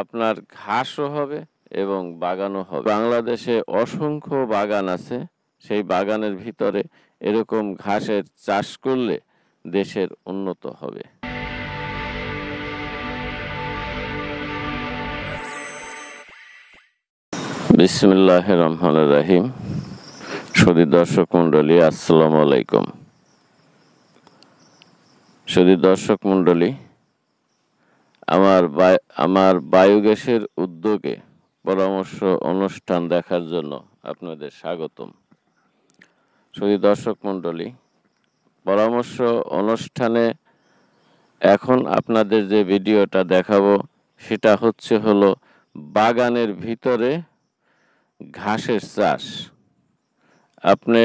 আপনার ঘাসও হবে এবং বাগানও হবে বাংলাদেশে অসংখ্য বাগান আছে সেই বাগানের ভিতরে এরকম ঘাসের চাষ করলে দেশের উন্নত হবে বিসমুল্লাহ রহমান রাহিম সদীর দর্শক মন্ডলী আসসালামু আলাইকুম সদীর দর্শক মন্ডলী আমার আমার বায়োগ্যাসের উদ্যোগে পরামর্শ অনুষ্ঠান দেখার জন্য আপনাদের স্বাগতম শুধু দর্শক মণ্ডলী পরামর্শ অনুষ্ঠানে এখন আপনাদের যে ভিডিওটা দেখাবো সেটা হচ্ছে হলো বাগানের ভিতরে ঘাসের চাষ আপনি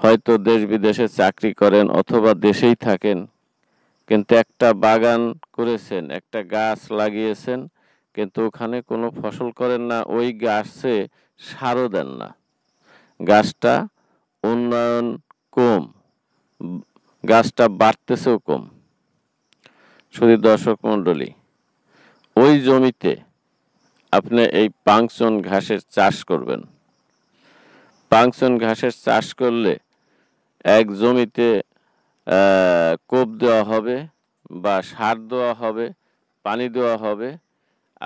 হয়তো দেশ বিদেশে চাকরি করেন অথবা দেশেই থাকেন কিন্তু একটা বাগান করেছেন একটা গাছ লাগিয়েছেন কিন্তু ওখানে কোনো ফসল করেন না ওই গাছে সারও দেন না গাছটা উন্নয়ন কম গাছটা বাড়তেছেও কম শুধু দর্শক মণ্ডলী ওই জমিতে আপনি এই পাংচন ঘাসের চাষ করবেন পাংচন ঘাসের চাষ করলে এক জমিতে কোপ দেওয়া হবে বা সার দেওয়া হবে পানি দেওয়া হবে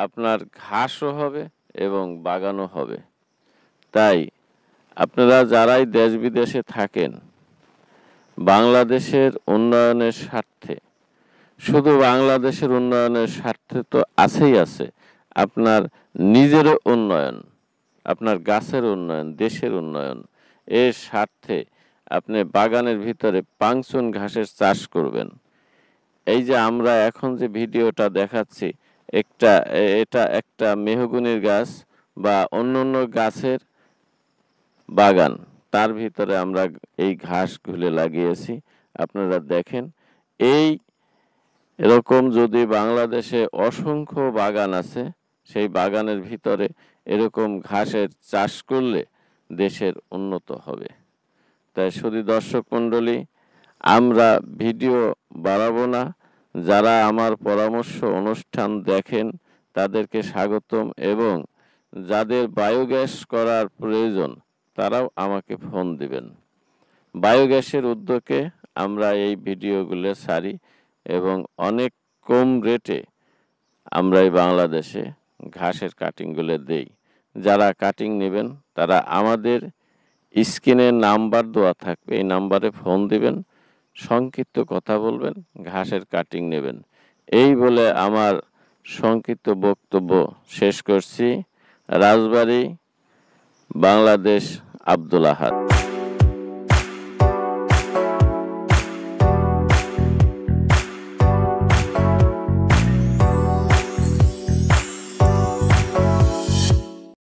আপনার ঘাসও হবে এবং বাগানও হবে তাই আপনারা যারাই দেশ বিদেশে থাকেন বাংলাদেশের উন্নয়নের স্বার্থে শুধু বাংলাদেশের উন্নয়নের স্বার্থে তো আছেই আছে আপনার নিজের উন্নয়ন আপনার গাছের উন্নয়ন দেশের উন্নয়ন এর স্বার্থে আপনি বাগানের ভিতরে পাংশুন ঘাসের চাষ করবেন এই যে আমরা এখন যে ভিডিওটা দেখাচ্ছি একটা এটা একটা মেহগুনির গাছ বা অন্য অন্য গাছের বাগান তার ভিতরে আমরা এই ঘাস ঘুলে লাগিয়েছি আপনারা দেখেন এই এরকম যদি বাংলাদেশে অসংখ্য বাগান আছে সেই বাগানের ভিতরে এরকম ঘাসের চাষ করলে দেশের উন্নত হবে তাই শুধু দর্শক মণ্ডলী আমরা ভিডিও বাড়াবো না যারা আমার পরামর্শ অনুষ্ঠান দেখেন তাদেরকে স্বাগতম এবং যাদের বায়োগ্যাস করার প্রয়োজন তারাও আমাকে ফোন দিবেন বায়োগ্যাসের উদ্যোগে আমরা এই ভিডিওগুলো সারি এবং অনেক কম রেটে আমরা এই বাংলাদেশে ঘাসের কাটিংগুলো দেই যারা কাটিং নেবেন তারা আমাদের স্ক্রিনে নাম্বার দেওয়া থাকবে এই নাম্বারে ফোন দিবেন সংক্ষিপ্ত কথা বলবেন ঘাসের কাটিং নেবেন এই বলে আমার সংক্ষিপ্ত বক্তব্য শেষ করছি রাজবাড়ি বাংলাদেশ আব্দুল আহাদ